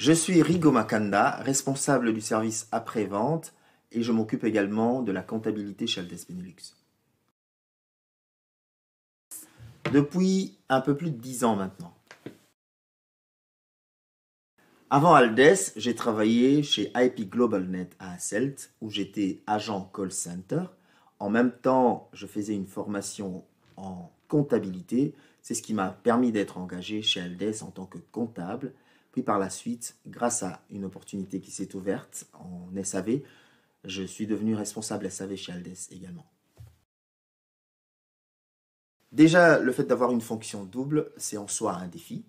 Je suis Rigo Makanda, responsable du service après-vente et je m'occupe également de la comptabilité chez Aldes Benelux. Depuis un peu plus de 10 ans maintenant. Avant Aldes, j'ai travaillé chez IP GlobalNet à Asselt, où j'étais agent call center. En même temps, je faisais une formation en comptabilité. C'est ce qui m'a permis d'être engagé chez Aldes en tant que comptable puis par la suite, grâce à une opportunité qui s'est ouverte en SAV, je suis devenu responsable SAV chez Aldes également. Déjà, le fait d'avoir une fonction double, c'est en soi un défi.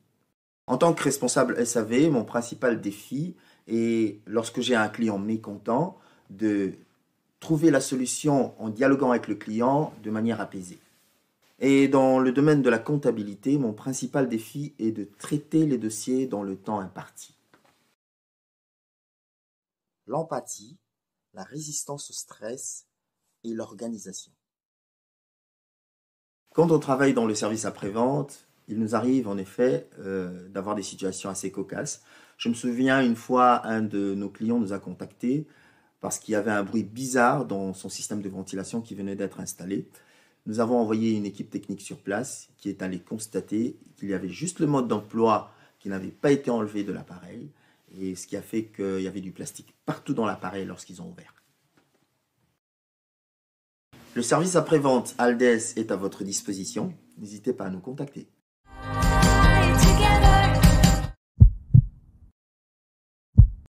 En tant que responsable SAV, mon principal défi est, lorsque j'ai un client mécontent, de trouver la solution en dialoguant avec le client de manière apaisée. Et dans le domaine de la comptabilité, mon principal défi est de traiter les dossiers dans le temps imparti. L'empathie, la résistance au stress et l'organisation. Quand on travaille dans le service après-vente, il nous arrive en effet euh, d'avoir des situations assez cocasses. Je me souviens une fois, un de nos clients nous a contactés parce qu'il y avait un bruit bizarre dans son système de ventilation qui venait d'être installé. Nous avons envoyé une équipe technique sur place qui est allée constater qu'il y avait juste le mode d'emploi qui n'avait pas été enlevé de l'appareil, et ce qui a fait qu'il y avait du plastique partout dans l'appareil lorsqu'ils ont ouvert. Le service après-vente Aldes est à votre disposition. N'hésitez pas à nous contacter.